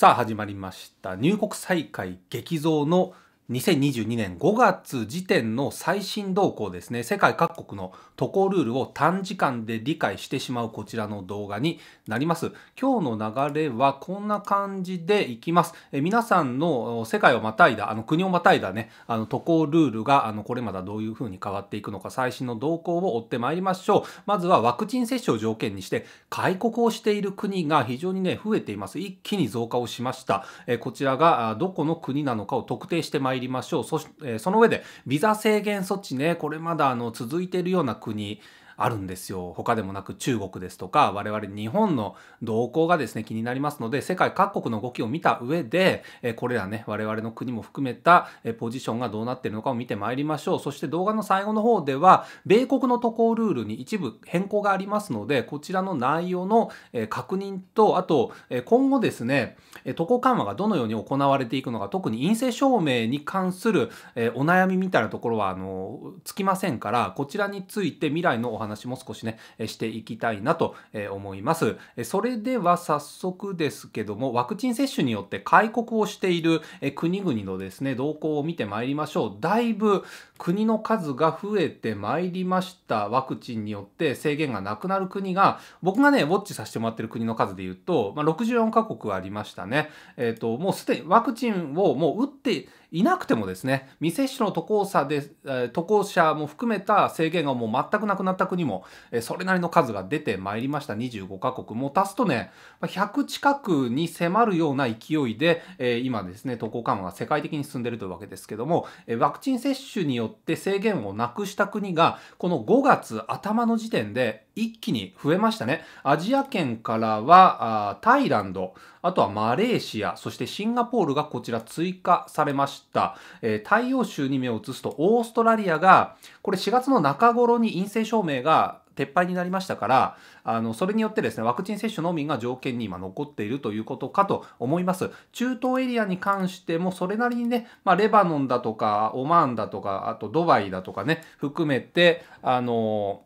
さあ始まりました入国再開激増の2022年5月時点の最新動向ですね世界各国の渡航ルールを短時間で理解してしまうこちらの動画になります今日の流れはこんな感じでいきますえ皆さんの世界をまたいだあの国をまたいだねあの渡航ルールがあのこれまでどういうふうに変わっていくのか最新の動向を追ってまいりましょうまずはワクチン接種を条件にして開国をしている国が非常にね増えています一気に増加をしましたえこちらがどこの国なのかを特定してまいりりましょう。そえー、その上で、ビザ制限措置ね、これまだあの続いているような国、あるんですよ。他でもなく中国ですとか、我々日本の動向がですね、気になりますので、世界各国の動きを見た上で、えこれらね、我々の国も含めた、えポジションがどうなっているのかを見てまいりましょう。そして動画の最後の方では、米国の渡航ルールに一部変更がありますので、こちらの内容の、え確認と、あと、え今後ですね、え渡航緩和がどのように行われていくのか、特に陰性証明に関する、えお悩みみたいなところは、あの、つきませんから、こちらについて未来のお話話も少しねしていきたいなと思います。それでは早速ですけどもワクチン接種によって開国をしている国々のですね動向を見てまいりましょう。だいぶ国の数が増えてまいりましたワクチンによって制限がなくなる国が僕がねウォッチさせてもらってる国の数でいうと、まあ、64カ国ありましたね、えーと、もうすでにワクチンをもう打っていなくてもですね未接種の渡航者で、渡航者も含めた制限がもう全くなくなった国も、それなりの数が出てまいりました25カ国もう足すとね100近くに迫るような勢いで、今ですね渡航緩和が世界的に進んでるというわけですけども、ワクチン接種によってって制限をなくした国がこの5月頭の時点で一気に増えましたね。アジア圏からはタイランド、あとはマレーシア、そしてシンガポールがこちら追加されました。えー、太陽州に目を移すとオーストラリアがこれ4月の中頃に陰性証明が撤廃になりましたからあのそれによってですねワクチン接種のみが条件に今残っているということかと思います中東エリアに関してもそれなりにね、まあ、レバノンだとかオマーンだとかあとドバイだとかね含めてあの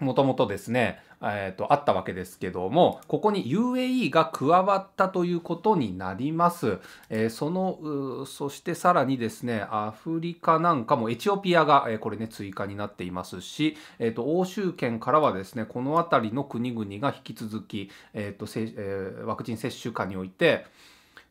もともとですねえーと、あったわけですけどもここに UAE が加わったということになります、えー、そのそしてさらにですねアフリカなんかもエチオピアが、えー、これね追加になっていますし、えーと、と欧州圏からはですねこの辺りの国々が引き続き、えーとせえー、ワクチン接種下において、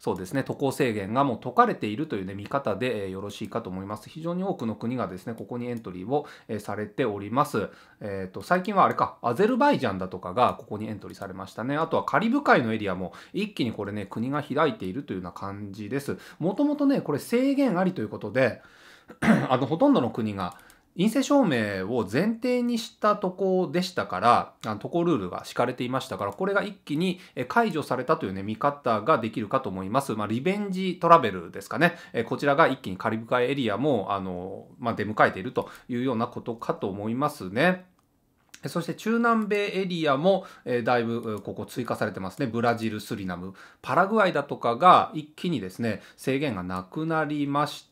そうですね渡航制限がもう解かれているという、ね、見方で、えよろしいかと思います。非常に多くの国がですねここにエントリーを、えされております。えーと最近はあれかアゼルバイジャンだとかがここにエントリーされましたね。あとはカリブ海のエリアも一気にこれね国が開いているというような感じです。もともとねこれ制限ありということで あのほとんどの国が陰性証明を前提にしたとこでしたから、渡航ルールが敷かれていましたから、これが一気に解除されたというね、見方ができるかと思います。まあ、リベンジトラベルですかね。こちらが一気にカリブ海エリアも、あの、まあ、出迎えているというようなことかと思いますね。そして中南米エリアも、えだいぶここ追加されてますね。ブラジル、スリナム、パラグアイだとかが一気にですね、制限がなくなりまし、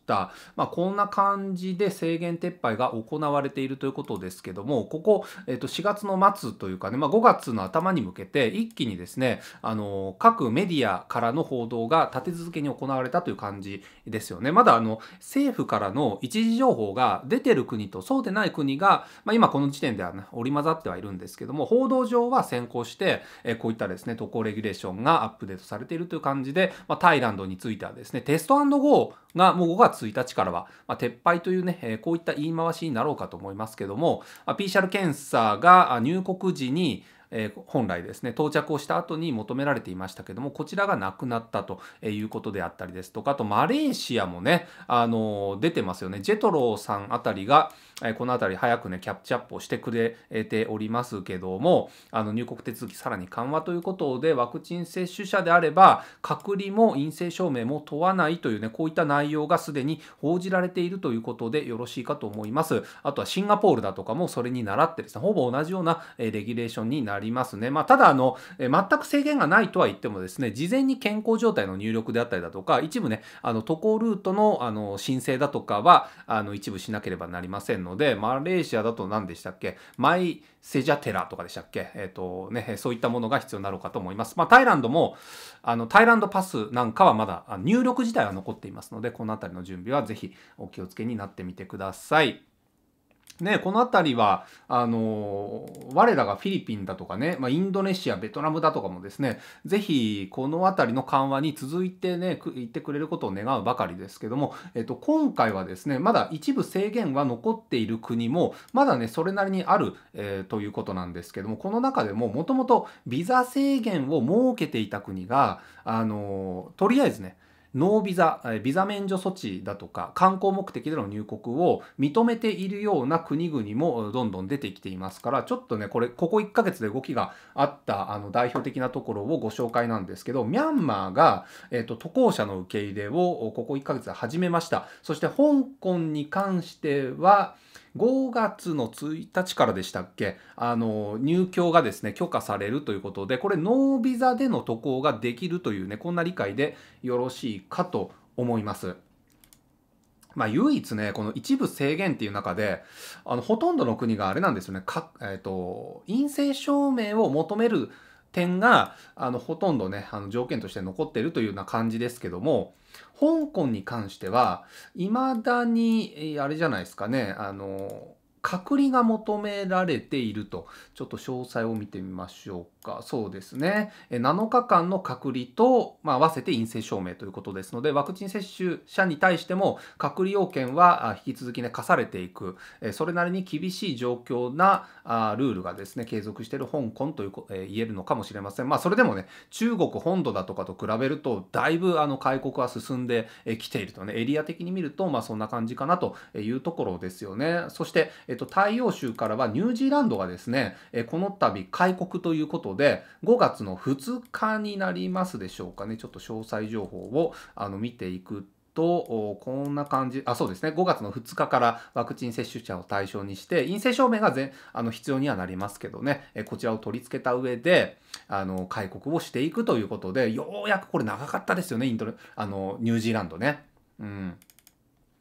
まあ、こんな感じで制限撤廃が行われているということですけども、ここ、えっと、4月の末というかね、まあ、5月の頭に向けて、一気にですね、あの、各メディアからの報道が立て続けに行われたという感じですよね。まだ、あの、政府からの一時情報が出てる国とそうでない国が、まあ、今この時点では、ね、織り交ざってはいるんですけども、報道上は先行して、えこういったですね、渡航レギュレーションがアップデートされているという感じで、まあ、タイランドについてはですね、テストゴーがもう5月1日からは、まあ、撤廃というね、えー、こういった言い回しになろうかと思いますけども、まあ、PCR 検査が入国時にえー、本来ですね到着をした後に求められていましたけどもこちらがなくなったということであったりですとかあとマレーシアもね、あのー、出てますよねジェトローさんあたりが、えこの辺り早くね、キャッチアップをしてくれておりますけども、あの入国手続きさらに緩和ということで、ワクチン接種者であれば、隔離も陰性証明も問わないというね、こういった内容がすでに報じられているということでよろしいかと思います。あとはシンガポールだとかもそれに倣ってですね、ほぼ同じようなレギュレーションになりますね。まあ、ただ、あの、全く制限がないとは言ってもですね、事前に健康状態の入力であったりだとか、一部ね、あの渡航ルートのあの申請だとかは、あの一部しなければなりませんので、マレーシアだと何でしたっけマイ・セジャテラとかでしたっけえっ、ー、とね、そういったものが必要になろうかと思います。まあ、タイランドも、あの、タイランドパスなんかはまだ入力自体は残っていますので、この辺りの準備はぜひお気をつけになってみてください。ね、この辺りは、あの、我らがフィリピンだとかね、まあ、インドネシア、ベトナムだとかもですね、ぜひ、この辺りの緩和に続いてね、言ってくれることを願うばかりですけども、えっと、今回はですね、まだ一部制限は残っている国も、まだね、それなりにある、えー、ということなんですけども、この中でも、もともとビザ制限を設けていた国が、あの、とりあえずね、ノービザ、ビザ免除措置だとか観光目的での入国を認めているような国々もどんどん出てきていますから、ちょっとね、これ、ここ1ヶ月で動きがあったあの代表的なところをご紹介なんですけど、ミャンマーが、えっと、と渡航者の受け入れをここ1ヶ月で始めました。そして香港に関しては、5月の1日からでしたっけあの入居がですね許可されるということでこれノービザでの渡航ができるというねこんな理解でよろしいかと思います。まあ、唯一ね、この一部制限っていう中で、あのほとんどの国があれなんですよね、かえーと、陰性証明を求める点があのほとんどねあの条件として残ってるというような感じですけども香港に関しては、いまだに、あれじゃないですかね、あの、隔離が求められているとちょっと詳細を見てみましょうかそうですね7日間の隔離と、まあ、合わせて陰性証明ということですのでワクチン接種者に対しても隔離要件は引き続きね課されていくそれなりに厳しい状況なルールがですね継続している香港という、え言えるのかもしれませんまあそれでもね中国本土だとかと比べるとだいぶあの開国は進んできているとねエリア的に見るとまあそんな感じかなというところですよねそしてえっと、太陽州からはニュージーランドがですね、えこの度開国ということで、5月の2日になりますでしょうかね、ちょっと詳細情報をあの見ていくと。と、こんな感じ、あ、そうですね、5月の2日からワクチン接種者を対象にして、陰性証明が全あの必要にはなりますけどね、えこちらを取り付けた上で、あの、開国をしていくということで、ようやくこれ長かったですよね、インドあの、ニュージーランドね。うん。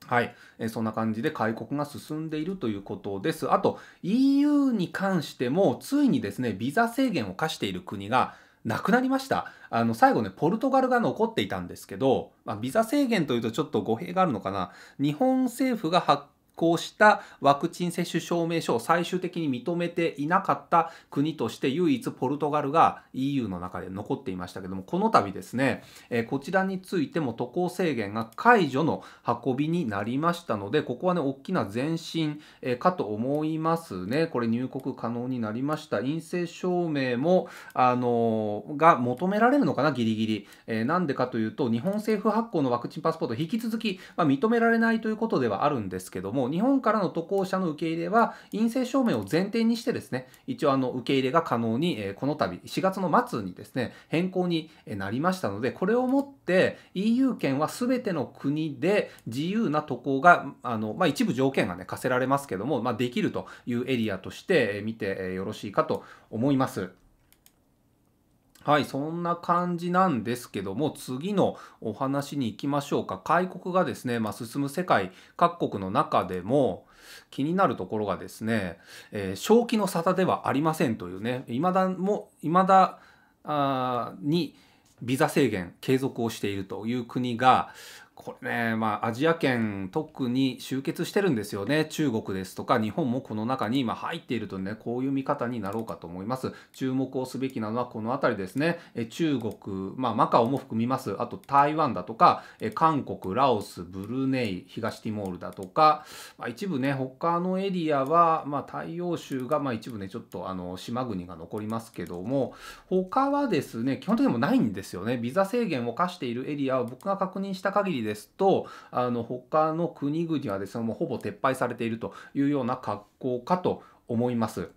はい、えそんな感じで開国が進んでいるということです。あと EU に関してもついにですねビザ制限を課している国がなくなりました。あの最後ねポルトガルが残っていたんですけど、まあ、ビザ制限というとちょっと語弊があるのかな。日本政府が発行したワクチン接種証明書を最終的に認めていなかった国として唯一ポルトガルが EU の中で残っていましたけどもこの度ですね、えこちらについても渡航制限が解除の運びになりましたのでここはね大きな前進、えかと思いますねこれ入国可能になりました陰性証明もあのが求められるのかなギリギリ、えなんでかというと日本政府発行のワクチンパスポート引き続き、ま認められないということではあるんですけども日本からの渡航者の受け入れは、陰性証明を前提にしてですね、一応あの受け入れが可能に、えー、この度4月の末にですね、変更になりましたので、これをもって EU 圏は全ての国で自由な渡航が、あのまあ、一部条件がね、課せられますけども、まあ、できるというエリアとして見てよろしいかと思います。はい、そんな感じなんですけども、次のお話に行きましょうか。開国がですね、まあ、進む世界各国の中でも、気になるところがですね、えー、正気の沙汰ではありませんというね、いまだも、だあにビザ制限継続をしているという国が、これね、まあ、アジア圏特に集結してるんですよね中国ですとか日本もこの中に今入っているとねこういう見方になろうかと思います注目をすべきなのはこの辺りですねえ中国、まあ、マカオも含みますあと台湾だとかえ韓国ラオスブルネイ東ティモールだとか、まあ、一部ね他のエリアは、まあ、太陽州が、まあ、一部ねちょっとあの島国が残りますけども他はですね基本的にもないんですよねビザ制限を課しているエリアは僕が確認した限りですとあの他の国々はですねもうほぼ撤廃されているというような格好かと思います。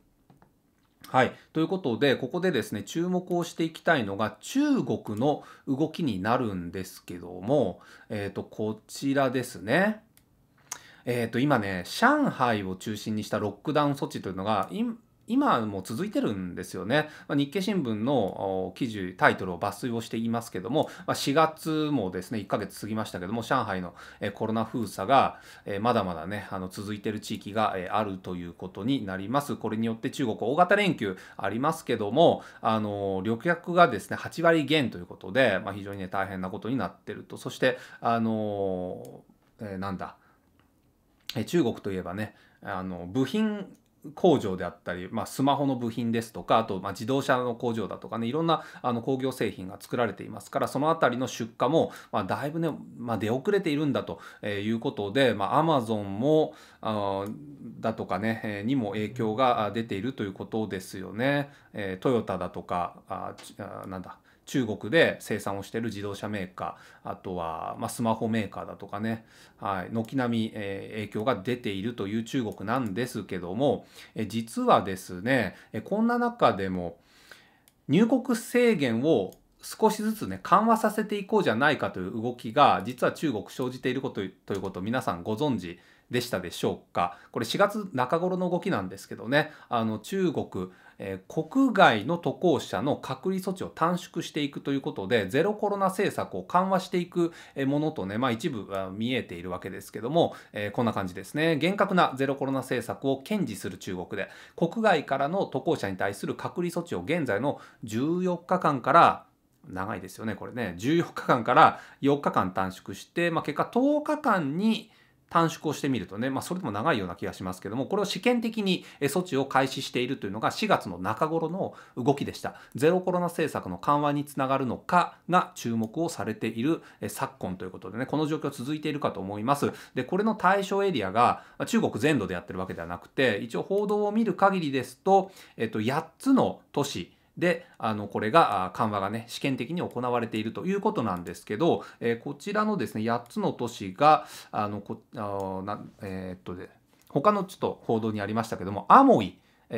はい、ということでここでですね注目をしていきたいのが中国の動きになるんですけども、えー、とこちらですね。えー、と今ね上海を中心にしたロックダウン措置というのが今も続いてるんですよね。まあ、日経新聞の記事、タイトルを抜粋をしていますけども、まあ、4月もですね、1ヶ月過ぎましたけども、上海のコロナ封鎖がまだまだね、あの続いてる地域があるということになります。これによって中国大型連休ありますけども、あの、旅客がですね、8割減ということで、まあ、非常にね、大変なことになってると。そして、あの、えー、なんだ、中国といえばね、あの部品工場であったり、まあ、スマホの部品ですとかあとま自動車の工場だとかねいろんなあの工業製品が作られていますからその辺りの出荷もまだいぶね、まあ、出遅れているんだということで、まマゾンもあだとかねにも影響が出ているということですよね。えトヨタだとかあなんだ中国で生産をしている自動車メーカーあとは、まスマホメーカーだとかね、はい、軒並み、え影響が出ているという中国なんですけども、え実はですね、えこんな中でも入国制限を少しずつね緩和させていこうじゃないかという動きが実は中国生じていることということを皆さんご存知でしたでしょうかこれ4月中頃の動きなんですけどねあの中国え国外の渡航者の隔離措置を短縮していくということでゼロコロナ政策を緩和していくものとね、まあ、一部見えているわけですけども、えー、こんな感じですね厳格なゼロコロナ政策を堅持する中国で国外からの渡航者に対する隔離措置を現在の14日間から長いですよねこれね14日間から4日間短縮して、まあ、結果10日間に短縮をしてみるとね、まあ、それでも長いような気がしますけども、これを試験的に措置を開始しているというのが4月の中頃の動きでした。ゼロコロナ政策の緩和につながるのかが注目をされている昨今ということでね、この状況続いているかと思います。で、これの対象エリアが中国全土でやってるわけではなくて、一応報道を見る限りですと、えっと、8つの都市、であのこれが緩和がね試験的に行われているということなんですけど、えこちらのですね8つの都市があのこあな、えー、っとで他のちょっと報道にありましたけどもアモイ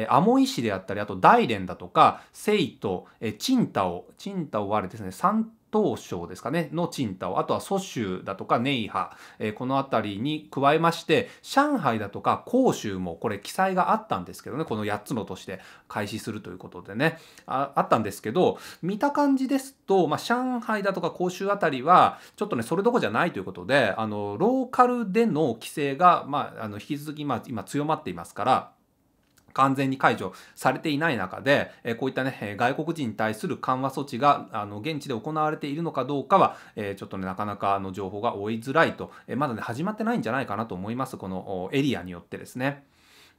アモイ市であったりあと大連だとか成都、えチンタオチンタオはあれですね山東省ですかね、のチンあとは蘇州だとか寧波、えー、この辺りに加えまして、上海だとか広州もこれ記載があったんですけどね、この8つの都市で開始するということでね、ああったんですけど、見た感じですと、まあ、上海だとか広州辺りは、ちょっとね、それどころじゃないということで、あの、ローカルでの規制が、まあ、あの引き続き、まあ、今強まっていますから、完全に解除されていない中で、えこういったね、外国人に対する緩和措置が、あの、現地で行われているのかどうかは、えちょっとね、なかなかの情報が追いづらいと、えまだね、始まってないんじゃないかなと思います。このエリアによってですね。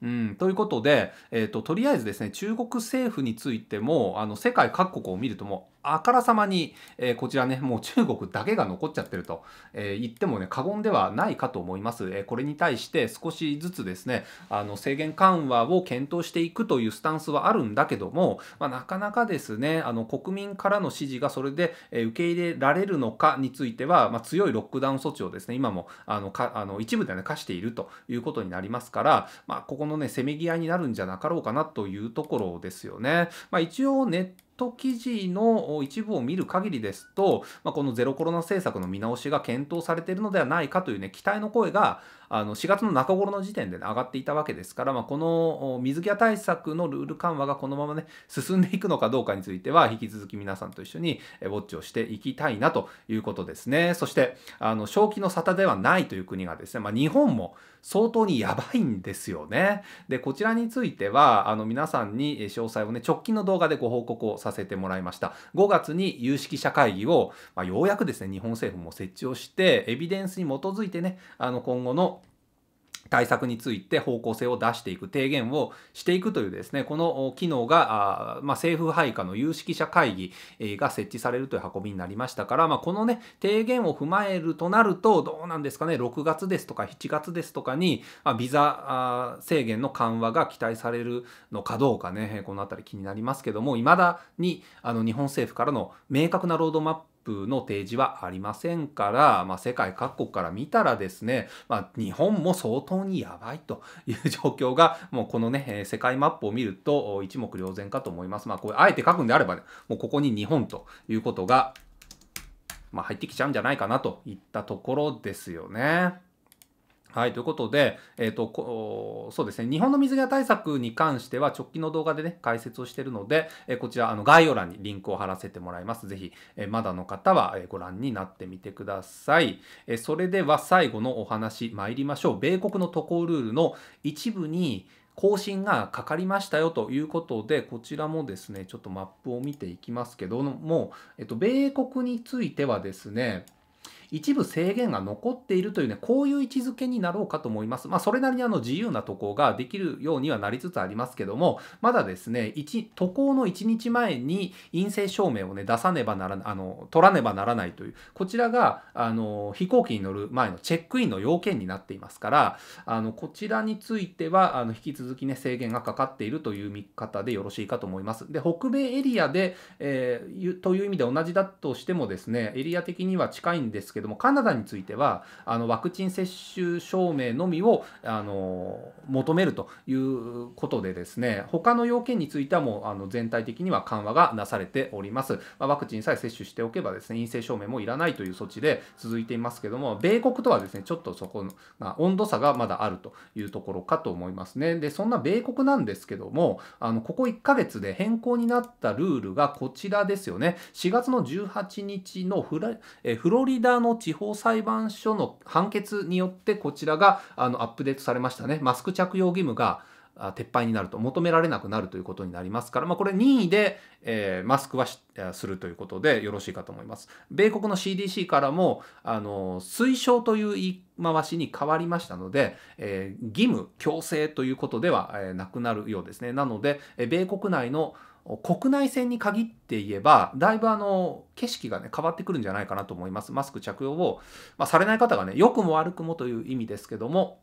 うん、ということで、えーと、ととりあえずですね中国政府についてもあの世界各国を見るともうあからさまに、えー、こちらね、もう中国だけが残っちゃってると、えー、言ってもね、過言ではないかと思います。えー、これに対して少しずつですね、あの制限緩和を検討していくというスタンスはあるんだけども、まあ、なかなかですね、あの国民からの支持がそれで、え受け入れられるのかについては、まあ、強いロックダウン措置をですね、今もあのかあの一部でね、課しているということになりますから、まあ、ここのね、せめぎ合いになるんじゃなかろうかなというところですよね。まあ、一応ネット記事の一部を見る限りですと、まあ、このゼロコロナ政策の見直しが検討されているのではないかというね期待の声があの4月の中頃の時点で、ね、上がっていたわけですから、まあ、この水際対策のルール緩和がこのままね、進んでいくのかどうかについては、引き続き皆さんと一緒にウォッチをしていきたいなということですね。そして、あの、正気の沙汰ではないという国がですね、まあ、日本も相当にやばいんですよね。で、こちらについては、あの、皆さんに詳細をね、直近の動画でご報告をさせてもらいました。5月に有識者会議を、まあ、ようやくですね、日本政府も設置をして、エビデンスに基づいてね、あの、今後の対策について方向性を出していく提言をしていくというですねこの機能がまあ、政府配下の有識者会議が設置されるという運びになりましたから、まあ、このね提言を踏まえるとなるとどうなんですかね6月ですとか7月ですとかにビザ制限の緩和が期待されるのかどうかねこの辺り気になりますけどもいまだにあの日本政府からの明確なロードマッププの提示はありませんから、まあ、世界各国から見たらですね、まあ、日本も相当にやばいという状況が、もうこのね、世界マップを見ると一目瞭然かと思います。まあ、これ、あえて書くんであれば、ね、もうここに日本ということが、まあ、入ってきちゃうんじゃないかなといったところですよね。はい、ということで、えっ、ー、と、こそうですね、日本の水際対策に関しては直近の動画でね、解説をしてるので、えー、こちら、あの、概要欄にリンクを貼らせてもらいます。ぜひ、えー、まだの方は、えご覧になってみてください。えそれでは最後のお話参りましょう。米国の渡航ルールの一部に、更新がかかりましたよということで、こちらもですね、ちょっとマップを見ていきますけども、えっと、米国についてはですね、一部制限が残っているというね、こういう位置づけになろうかと思います。まあ、それなりにあの自由な渡航ができるようにはなりつつありますけども、まだですね、渡航の1日前に陰性証明をね、出さねばならあの、取らねばならないという、こちらが、あの、飛行機に乗る前のチェックインの要件になっていますから、あの、こちらについては、あの、引き続きね、制限がかかっているという見方でよろしいかと思います。で、北米エリアで、えー、という意味で同じだとしてもですね、エリア的には近いんですけどどもカナダについてはあのワクチン接種証明のみをあの求めるということでですね他の要件についてはもうあの全体的には緩和がなされております、まあ、ワクチンさえ接種しておけばですね陰性証明もいらないという措置で続いていますけども米国とはですねちょっとそこの、まあ、温度差がまだあるというところかと思いますねでそんな米国なんですけどもあのここ1ヶ月で変更になったルールがこちらですよね4月の18日のフラえフロリダの地方裁判所の判決によってこちらがあのアップデートされましたね。マスク着用義務が撤廃になると求められなくなるということになりますから、まあ、これ任意で、えー、マスクはするということでよろしいかと思います。米国の CDC からもあの推奨という言い回しに変わりましたので、えー、義務強制ということでは、えー、なくなるようですね。なので、え米国内の国内線に限って言えば、だいぶあの、景色がね、変わってくるんじゃないかなと思います。マスク着用を、まあ、されない方がね、良くも悪くもという意味ですけども、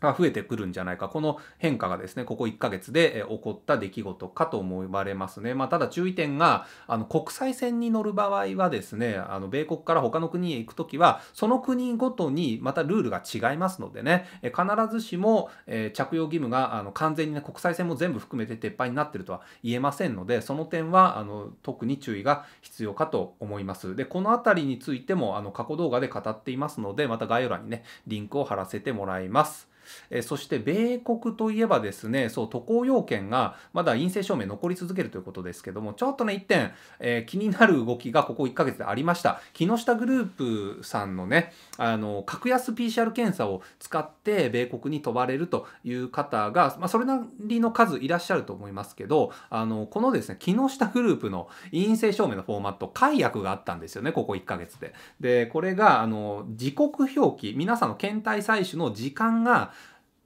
が増えてくるんじゃないか。この変化がですね、ここ1ヶ月で起こった出来事かと思われますね。まあ、ただ注意点が、あの、国際線に乗る場合はですね、あの、米国から他の国へ行くときは、その国ごとにまたルールが違いますのでね、必ずしも、着用義務が、あの、完全にね、国際線も全部含めて撤廃になっているとは言えませんので、その点は、あの、特に注意が必要かと思います。で、このあたりについても、あの、過去動画で語っていますので、また概要欄にね、リンクを貼らせてもらいます。えそして米国といえばですねそう渡航要件がまだ陰性証明残り続けるということですけどもちょっとね1点、え気になる動きがここ1ヶ月でありました木下グループさんのねあの格安 PCR 検査を使って米国に飛ばれるという方が、まあ、それなりの数いらっしゃると思いますけどあのこのですね木下グループの陰性証明のフォーマット解約があったんですよねここ1ヶ月で。でこれがあの時刻表記皆さんの検体採取の時間が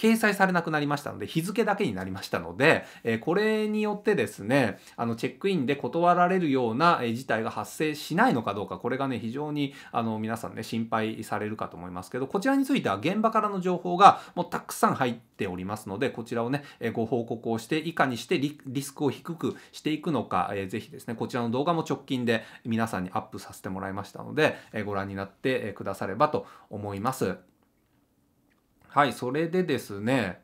掲載されなくなりましたので、日付だけになりましたので、えこれによってですね、あの、チェックインで断られるような事態が発生しないのかどうか、これがね、非常に、あの、皆さんね、心配されるかと思いますけど、こちらについては現場からの情報がもうたくさん入っておりますので、こちらをね、えご報告をして、いかにしてリスクを低くしていくのか、えー、ぜひですね、こちらの動画も直近で皆さんにアップさせてもらいましたので、えご覧になってくださればと思います。はいそれでですね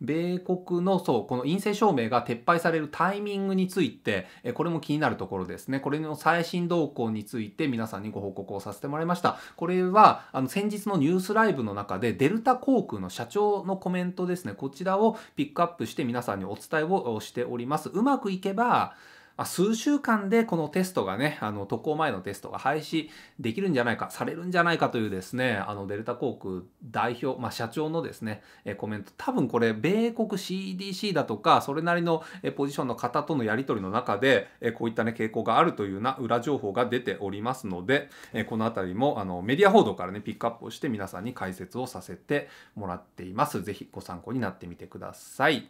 米国のそうこの陰性証明が撤廃されるタイミングについてこれも気になるところですねこれの最新動向について皆さんにご報告をさせてもらいましたこれはあの先日のニュースライブの中でデルタ航空の社長のコメントですねこちらをピックアップして皆さんにお伝えをしておりますうまくいけばあ、数週間でこのテストがね、あの、渡航前のテストが廃止できるんじゃないか、されるんじゃないかというですね、あの、デルタ航空代表、まあ、社長のですね、えコメント、多分これ、米国 CDC だとか、それなりのえポジションの方とのやり取りの中で、えこういったね、傾向があるというな裏情報が出ておりますので、えこの辺りも、あの、メディア報道からね、ピックアップをして皆さんに解説をさせてもらっています。ぜひご参考になってみてください。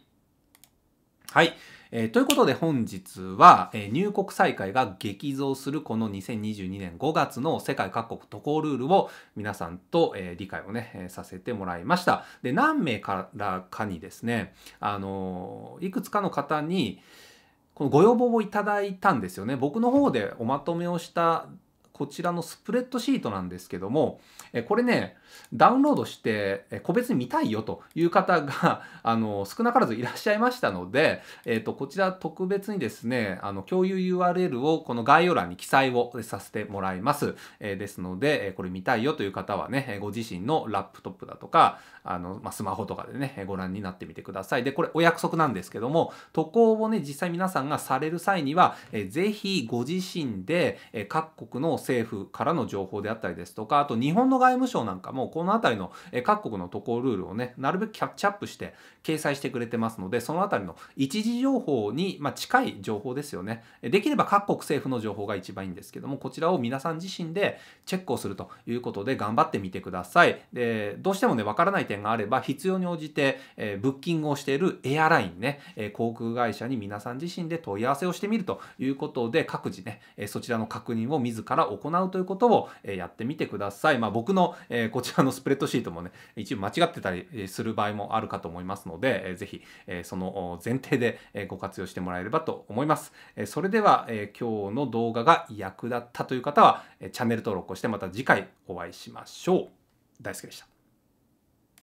はい。えー、ということで本日は、えー、入国再開が激増するこの2022年5月の世界各国渡航ルールを皆さんと、えー、理解をね、えさせてもらいました。で、何名からかにですね、あのいくつかの方にこのご要望をいただいたんですよね。僕の方でおまとめをしたこちらのスプレッドシートなんですけども、えこれね、ダウンロードして、え個別に見たいよという方が、あの、少なからずいらっしゃいましたので、えっ、ー、と、こちら特別にですね、あの、共有 URL をこの概要欄に記載をさせてもらいます。えですので、えこれ見たいよという方はね、ご自身のラップトップだとか、あの、まあ、スマホとかでね、ご覧になってみてください。で、これお約束なんですけども、渡航をね、実際皆さんがされる際には、えー、ぜひご自身で、えー、各国の政府からの情報であったりですとか、あと日本の外務省なんかも、このあたりの、えー、各国の渡航ルールをね、なるべくキャッチアップして、掲載してくれてますので、そのあたりの一時情報に、ま近い情報ですよね。できれば各国政府の情報が一番いいんですけども、こちらを皆さん自身でチェックをするということで頑張ってみてください。で、どうしてもね、わからない点があれば、必要に応じて、えブッキングをしているエアラインね、え航空会社に皆さん自身で問い合わせをしてみるということで、各自ね、えそちらの確認を自ら行うということを、えやってみてください。まあ、僕の、えこちらのスプレッドシートもね、一部間違ってたりする場合もあるかと思いますので、ので、ぜひその前提でえご活用してもらえればと思います。えそれではえ今日の動画が役立ったという方はえチャンネル登録をしてまた次回お会いしましょう。大好きでした。